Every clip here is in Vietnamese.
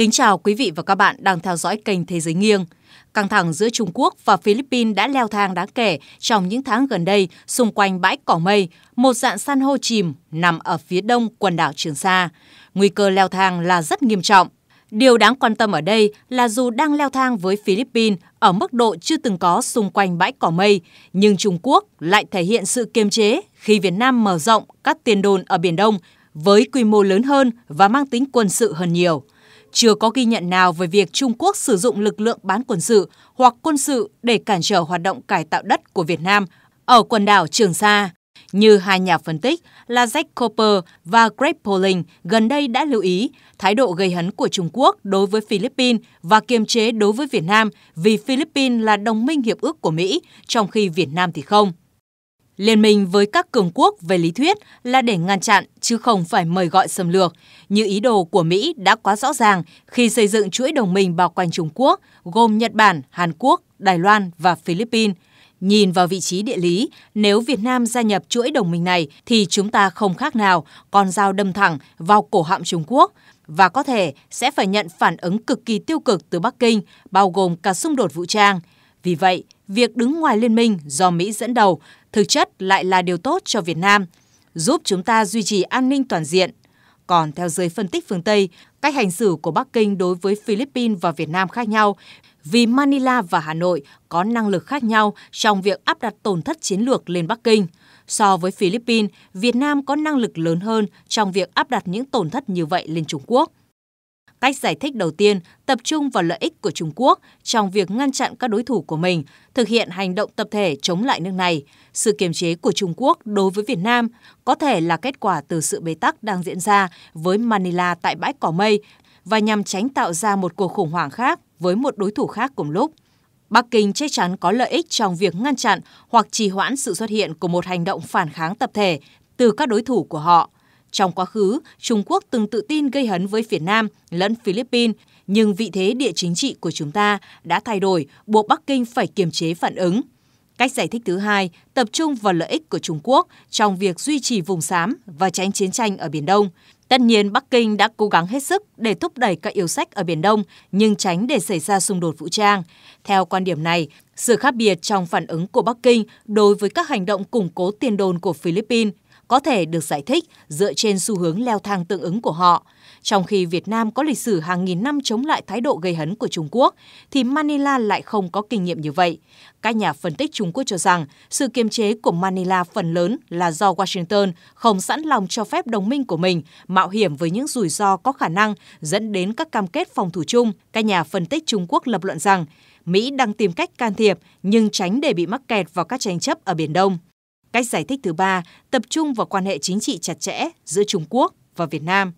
Kính chào quý vị và các bạn đang theo dõi kênh Thế giới nghiêng. Căng thẳng giữa Trung Quốc và Philippines đã leo thang đáng kể trong những tháng gần đây xung quanh bãi cỏ mây, một dạng san hô chìm nằm ở phía đông quần đảo Trường Sa. Nguy cơ leo thang là rất nghiêm trọng. Điều đáng quan tâm ở đây là dù đang leo thang với Philippines ở mức độ chưa từng có xung quanh bãi cỏ mây, nhưng Trung Quốc lại thể hiện sự kiềm chế khi Việt Nam mở rộng các tiền đồn ở Biển Đông với quy mô lớn hơn và mang tính quân sự hơn nhiều – chưa có ghi nhận nào về việc Trung Quốc sử dụng lực lượng bán quân sự hoặc quân sự để cản trở hoạt động cải tạo đất của Việt Nam ở quần đảo Trường Sa. Như hai nhà phân tích là Jack Cooper và Greg Poling gần đây đã lưu ý, thái độ gây hấn của Trung Quốc đối với Philippines và kiềm chế đối với Việt Nam vì Philippines là đồng minh hiệp ước của Mỹ, trong khi Việt Nam thì không. Liên minh với các cường quốc về lý thuyết là để ngăn chặn chứ không phải mời gọi xâm lược, như ý đồ của Mỹ đã quá rõ ràng khi xây dựng chuỗi đồng minh bao quanh Trung Quốc gồm Nhật Bản, Hàn Quốc, Đài Loan và Philippines. Nhìn vào vị trí địa lý, nếu Việt Nam gia nhập chuỗi đồng minh này thì chúng ta không khác nào con dao đâm thẳng vào cổ họng Trung Quốc và có thể sẽ phải nhận phản ứng cực kỳ tiêu cực từ Bắc Kinh, bao gồm cả xung đột vũ trang. Vì vậy, việc đứng ngoài liên minh do Mỹ dẫn đầu thực chất lại là điều tốt cho Việt Nam, giúp chúng ta duy trì an ninh toàn diện. Còn theo giới phân tích phương Tây, cách hành xử của Bắc Kinh đối với Philippines và Việt Nam khác nhau vì Manila và Hà Nội có năng lực khác nhau trong việc áp đặt tổn thất chiến lược lên Bắc Kinh. So với Philippines, Việt Nam có năng lực lớn hơn trong việc áp đặt những tổn thất như vậy lên Trung Quốc. Cách giải thích đầu tiên tập trung vào lợi ích của Trung Quốc trong việc ngăn chặn các đối thủ của mình, thực hiện hành động tập thể chống lại nước này. Sự kiềm chế của Trung Quốc đối với Việt Nam có thể là kết quả từ sự bế tắc đang diễn ra với Manila tại bãi cỏ mây và nhằm tránh tạo ra một cuộc khủng hoảng khác với một đối thủ khác cùng lúc. Bắc Kinh chắc chắn có lợi ích trong việc ngăn chặn hoặc trì hoãn sự xuất hiện của một hành động phản kháng tập thể từ các đối thủ của họ – trong quá khứ, Trung Quốc từng tự tin gây hấn với Việt Nam lẫn Philippines, nhưng vị thế địa chính trị của chúng ta đã thay đổi, buộc Bắc Kinh phải kiềm chế phản ứng. Cách giải thích thứ hai tập trung vào lợi ích của Trung Quốc trong việc duy trì vùng xám và tránh chiến tranh ở Biển Đông. Tất nhiên, Bắc Kinh đã cố gắng hết sức để thúc đẩy các yêu sách ở Biển Đông, nhưng tránh để xảy ra xung đột vũ trang. Theo quan điểm này, sự khác biệt trong phản ứng của Bắc Kinh đối với các hành động củng cố tiền đồn của Philippines có thể được giải thích dựa trên xu hướng leo thang tương ứng của họ. Trong khi Việt Nam có lịch sử hàng nghìn năm chống lại thái độ gây hấn của Trung Quốc, thì Manila lại không có kinh nghiệm như vậy. Các nhà phân tích Trung Quốc cho rằng sự kiềm chế của Manila phần lớn là do Washington không sẵn lòng cho phép đồng minh của mình mạo hiểm với những rủi ro có khả năng dẫn đến các cam kết phòng thủ chung. Các nhà phân tích Trung Quốc lập luận rằng Mỹ đang tìm cách can thiệp nhưng tránh để bị mắc kẹt vào các tranh chấp ở Biển Đông. Cách giải thích thứ ba tập trung vào quan hệ chính trị chặt chẽ giữa Trung Quốc và Việt Nam.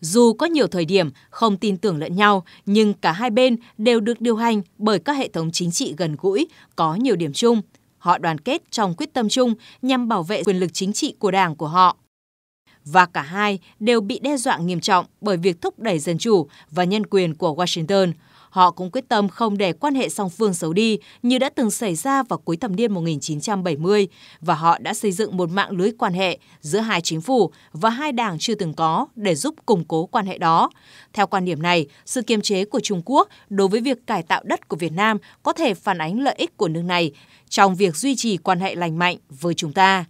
Dù có nhiều thời điểm không tin tưởng lẫn nhau, nhưng cả hai bên đều được điều hành bởi các hệ thống chính trị gần gũi, có nhiều điểm chung. Họ đoàn kết trong quyết tâm chung nhằm bảo vệ quyền lực chính trị của đảng của họ. Và cả hai đều bị đe dọa nghiêm trọng bởi việc thúc đẩy dân chủ và nhân quyền của Washington – Họ cũng quyết tâm không để quan hệ song phương xấu đi như đã từng xảy ra vào cuối thập niên 1970 và họ đã xây dựng một mạng lưới quan hệ giữa hai chính phủ và hai đảng chưa từng có để giúp củng cố quan hệ đó. Theo quan điểm này, sự kiềm chế của Trung Quốc đối với việc cải tạo đất của Việt Nam có thể phản ánh lợi ích của nước này trong việc duy trì quan hệ lành mạnh với chúng ta.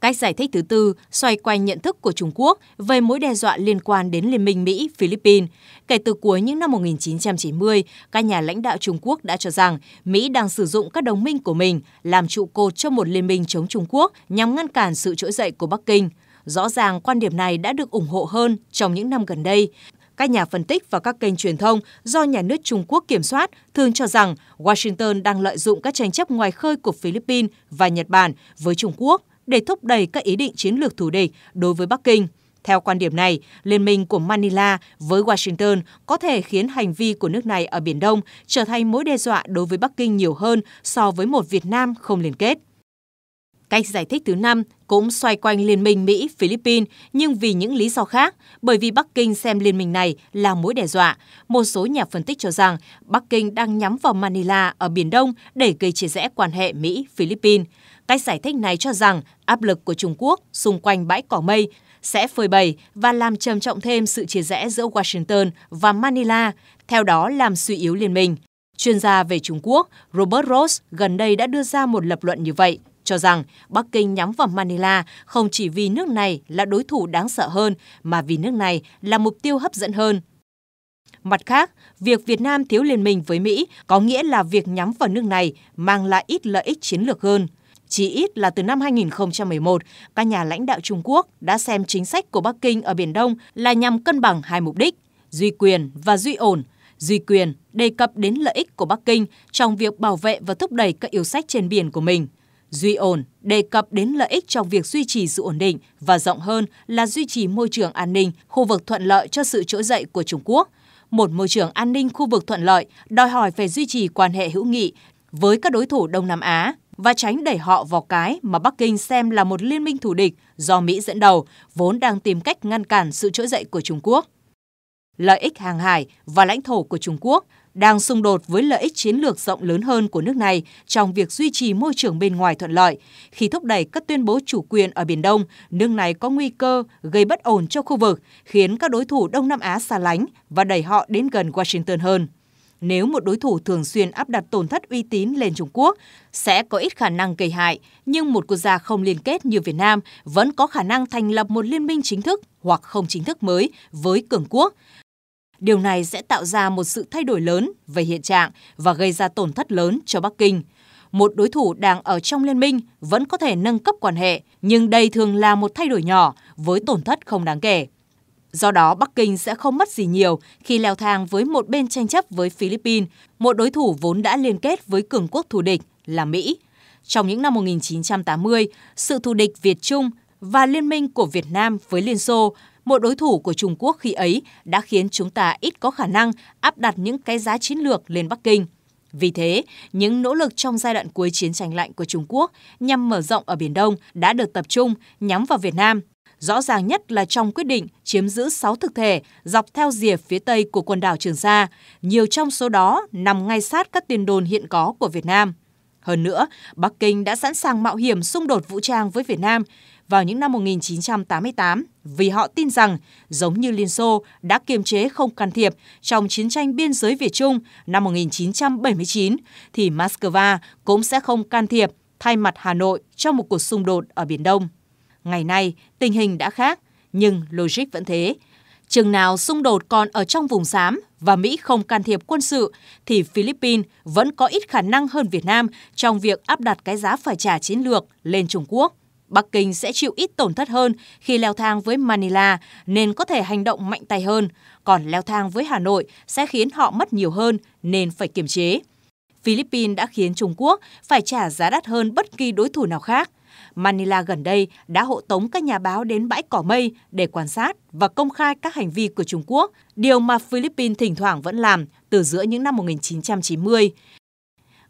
Cách giải thích thứ tư xoay quanh nhận thức của Trung Quốc về mối đe dọa liên quan đến Liên minh Mỹ-Philippines. Kể từ cuối những năm 1990, các nhà lãnh đạo Trung Quốc đã cho rằng Mỹ đang sử dụng các đồng minh của mình làm trụ cột cho một liên minh chống Trung Quốc nhằm ngăn cản sự trỗi dậy của Bắc Kinh. Rõ ràng quan điểm này đã được ủng hộ hơn trong những năm gần đây. Các nhà phân tích và các kênh truyền thông do nhà nước Trung Quốc kiểm soát thường cho rằng Washington đang lợi dụng các tranh chấp ngoài khơi của Philippines và Nhật Bản với Trung Quốc để thúc đẩy các ý định chiến lược thù địch đối với Bắc Kinh. Theo quan điểm này, liên minh của Manila với Washington có thể khiến hành vi của nước này ở Biển Đông trở thành mối đe dọa đối với Bắc Kinh nhiều hơn so với một Việt Nam không liên kết. Cách giải thích thứ năm cũng xoay quanh Liên minh Mỹ-Philippines nhưng vì những lý do khác, bởi vì Bắc Kinh xem liên minh này là mối đe dọa. Một số nhà phân tích cho rằng Bắc Kinh đang nhắm vào Manila ở Biển Đông để gây chia rẽ quan hệ Mỹ-Philippines. Cách giải thích này cho rằng áp lực của Trung Quốc xung quanh bãi cỏ mây sẽ phơi bày và làm trầm trọng thêm sự chia rẽ giữa Washington và Manila, theo đó làm suy yếu liên minh. Chuyên gia về Trung Quốc Robert Ross gần đây đã đưa ra một lập luận như vậy cho rằng Bắc Kinh nhắm vào Manila không chỉ vì nước này là đối thủ đáng sợ hơn, mà vì nước này là mục tiêu hấp dẫn hơn. Mặt khác, việc Việt Nam thiếu liên minh với Mỹ có nghĩa là việc nhắm vào nước này mang lại ít lợi ích chiến lược hơn. Chỉ ít là từ năm 2011, các nhà lãnh đạo Trung Quốc đã xem chính sách của Bắc Kinh ở Biển Đông là nhằm cân bằng hai mục đích, duy quyền và duy ổn. Duy quyền đề cập đến lợi ích của Bắc Kinh trong việc bảo vệ và thúc đẩy các yêu sách trên biển của mình. Duy ổn đề cập đến lợi ích trong việc duy trì sự ổn định và rộng hơn là duy trì môi trường an ninh, khu vực thuận lợi cho sự trỗi dậy của Trung Quốc. Một môi trường an ninh khu vực thuận lợi đòi hỏi phải duy trì quan hệ hữu nghị với các đối thủ Đông Nam Á và tránh đẩy họ vào cái mà Bắc Kinh xem là một liên minh thù địch do Mỹ dẫn đầu, vốn đang tìm cách ngăn cản sự trỗi dậy của Trung Quốc lợi ích hàng hải và lãnh thổ của Trung Quốc đang xung đột với lợi ích chiến lược rộng lớn hơn của nước này trong việc duy trì môi trường bên ngoài thuận lợi. Khi thúc đẩy các tuyên bố chủ quyền ở Biển Đông, nước này có nguy cơ gây bất ổn cho khu vực, khiến các đối thủ Đông Nam Á xa lánh và đẩy họ đến gần Washington hơn nếu một đối thủ thường xuyên áp đặt tổn thất uy tín lên Trung Quốc sẽ có ít khả năng gây hại, nhưng một quốc gia không liên kết như Việt Nam vẫn có khả năng thành lập một liên minh chính thức hoặc không chính thức mới với cường quốc. Điều này sẽ tạo ra một sự thay đổi lớn về hiện trạng và gây ra tổn thất lớn cho Bắc Kinh. Một đối thủ đang ở trong liên minh vẫn có thể nâng cấp quan hệ, nhưng đây thường là một thay đổi nhỏ với tổn thất không đáng kể. Do đó, Bắc Kinh sẽ không mất gì nhiều khi leo thang với một bên tranh chấp với Philippines, một đối thủ vốn đã liên kết với cường quốc thù địch là Mỹ. Trong những năm 1980, sự thù địch Việt-Trung và liên minh của Việt Nam với Liên Xô một đối thủ của Trung Quốc khi ấy đã khiến chúng ta ít có khả năng áp đặt những cái giá chiến lược lên Bắc Kinh. Vì thế, những nỗ lực trong giai đoạn cuối chiến tranh lạnh của Trung Quốc nhằm mở rộng ở Biển Đông đã được tập trung nhắm vào Việt Nam. Rõ ràng nhất là trong quyết định chiếm giữ 6 thực thể dọc theo rìa phía Tây của quần đảo Trường Sa, nhiều trong số đó nằm ngay sát các tiền đồn hiện có của Việt Nam. Hơn nữa, Bắc Kinh đã sẵn sàng mạo hiểm xung đột vũ trang với Việt Nam vào những năm 1988 vì họ tin rằng, giống như Liên Xô đã kiềm chế không can thiệp trong chiến tranh biên giới Việt Trung năm 1979, thì Moscow cũng sẽ không can thiệp thay mặt Hà Nội trong một cuộc xung đột ở Biển Đông. Ngày nay, tình hình đã khác, nhưng logic vẫn thế. Chừng nào xung đột còn ở trong vùng xám và Mỹ không can thiệp quân sự thì Philippines vẫn có ít khả năng hơn Việt Nam trong việc áp đặt cái giá phải trả chiến lược lên Trung Quốc. Bắc Kinh sẽ chịu ít tổn thất hơn khi leo thang với Manila nên có thể hành động mạnh tay hơn, còn leo thang với Hà Nội sẽ khiến họ mất nhiều hơn nên phải kiềm chế. Philippines đã khiến Trung Quốc phải trả giá đắt hơn bất kỳ đối thủ nào khác. Manila gần đây đã hộ tống các nhà báo đến bãi cỏ mây để quan sát và công khai các hành vi của Trung Quốc, điều mà Philippines thỉnh thoảng vẫn làm từ giữa những năm 1990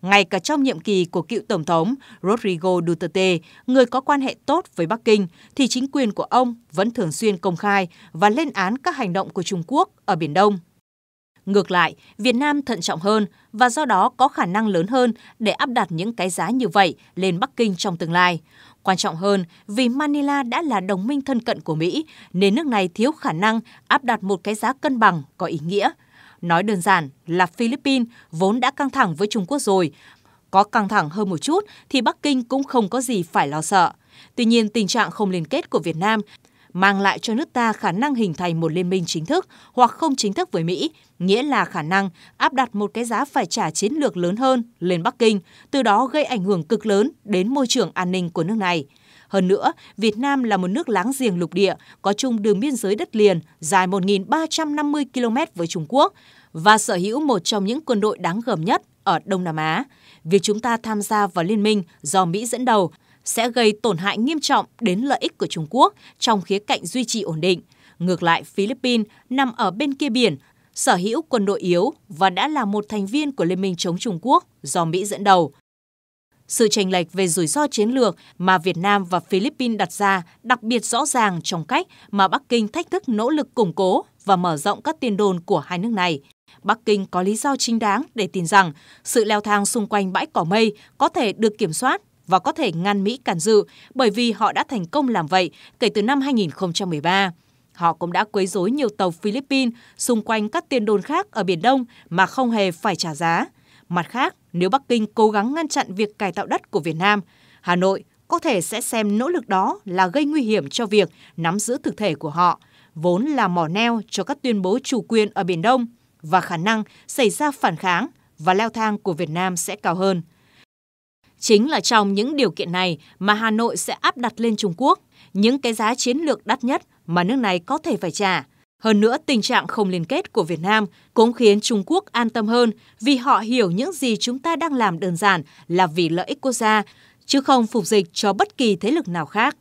ngay cả trong nhiệm kỳ của cựu Tổng thống Rodrigo Duterte, người có quan hệ tốt với Bắc Kinh, thì chính quyền của ông vẫn thường xuyên công khai và lên án các hành động của Trung Quốc ở Biển Đông. Ngược lại, Việt Nam thận trọng hơn và do đó có khả năng lớn hơn để áp đặt những cái giá như vậy lên Bắc Kinh trong tương lai. Quan trọng hơn, vì Manila đã là đồng minh thân cận của Mỹ, nên nước này thiếu khả năng áp đặt một cái giá cân bằng có ý nghĩa. Nói đơn giản là Philippines vốn đã căng thẳng với Trung Quốc rồi, có căng thẳng hơn một chút thì Bắc Kinh cũng không có gì phải lo sợ. Tuy nhiên, tình trạng không liên kết của Việt Nam mang lại cho nước ta khả năng hình thành một liên minh chính thức hoặc không chính thức với Mỹ, nghĩa là khả năng áp đặt một cái giá phải trả chiến lược lớn hơn lên Bắc Kinh, từ đó gây ảnh hưởng cực lớn đến môi trường an ninh của nước này. Hơn nữa, Việt Nam là một nước láng giềng lục địa, có chung đường biên giới đất liền dài 1.350 km với Trung Quốc và sở hữu một trong những quân đội đáng gờm nhất ở Đông Nam Á. Việc chúng ta tham gia vào liên minh do Mỹ dẫn đầu – sẽ gây tổn hại nghiêm trọng đến lợi ích của Trung Quốc trong khía cạnh duy trì ổn định. Ngược lại, Philippines nằm ở bên kia biển, sở hữu quân đội yếu và đã là một thành viên của Liên minh chống Trung Quốc do Mỹ dẫn đầu. Sự chênh lệch về rủi ro chiến lược mà Việt Nam và Philippines đặt ra đặc biệt rõ ràng trong cách mà Bắc Kinh thách thức nỗ lực củng cố và mở rộng các tiền đồn của hai nước này. Bắc Kinh có lý do chính đáng để tin rằng sự leo thang xung quanh bãi cỏ mây có thể được kiểm soát và có thể ngăn Mỹ cản dự bởi vì họ đã thành công làm vậy kể từ năm 2013. Họ cũng đã quấy rối nhiều tàu Philippines xung quanh các tiền đồn khác ở Biển Đông mà không hề phải trả giá. Mặt khác, nếu Bắc Kinh cố gắng ngăn chặn việc cải tạo đất của Việt Nam, Hà Nội có thể sẽ xem nỗ lực đó là gây nguy hiểm cho việc nắm giữ thực thể của họ, vốn là mỏ neo cho các tuyên bố chủ quyền ở Biển Đông và khả năng xảy ra phản kháng và leo thang của Việt Nam sẽ cao hơn. Chính là trong những điều kiện này mà Hà Nội sẽ áp đặt lên Trung Quốc những cái giá chiến lược đắt nhất mà nước này có thể phải trả. Hơn nữa, tình trạng không liên kết của Việt Nam cũng khiến Trung Quốc an tâm hơn vì họ hiểu những gì chúng ta đang làm đơn giản là vì lợi ích quốc gia, chứ không phục dịch cho bất kỳ thế lực nào khác.